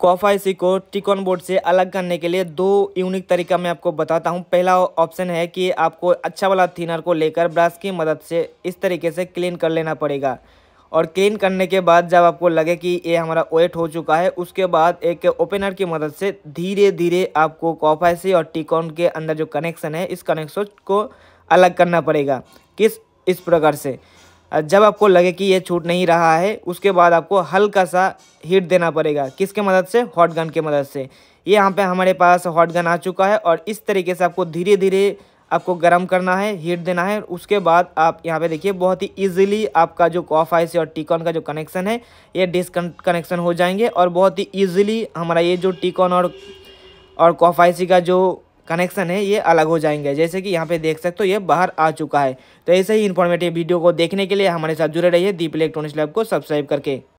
कॉफाइसी को टिकॉन बोर्ड से अलग करने के लिए दो यूनिक तरीका मैं आपको बताता हूँ पहला ऑप्शन है कि आपको अच्छा वाला थिनर को लेकर ब्रश की मदद से इस तरीके से क्लीन कर लेना पड़ेगा और क्लीन करने के बाद जब आपको लगे कि ये हमारा वेट हो चुका है उसके बाद एक ओपनर की मदद से धीरे धीरे आपको कॉफाइसी और टिकॉन के अंदर जो कनेक्शन है इस कनेक्शन को अलग करना पड़ेगा किस इस प्रकार से जब आपको लगे कि ये छूट नहीं रहा है उसके बाद आपको हल्का सा हीट देना पड़ेगा किसके मदद से हॉट गन के मदद से ये यहाँ पे हमारे पास हॉट गन आ चुका है और इस तरीके से आपको धीरे धीरे आपको गर्म करना है हीट देना है उसके बाद आप यहाँ पे देखिए बहुत ही इजीली आपका जो कॉफ आई सी और टीकॉन का जो कनेक्शन है ये डिसकन कनेक्शन हो जाएंगे और बहुत ही इजीली हमारा ये जो टीकॉन और और कॉफ आई सी का जो कनेक्शन है ये अलग हो जाएंगे जैसे कि यहाँ पे देख सकते हो ये बाहर आ चुका है तो ऐसे ही इन्फॉर्मेटिव वीडियो को देखने के लिए हमारे साथ जुड़े रहिए दीप इलेक्ट्रॉनिक्स लैब को सब्सक्राइब करके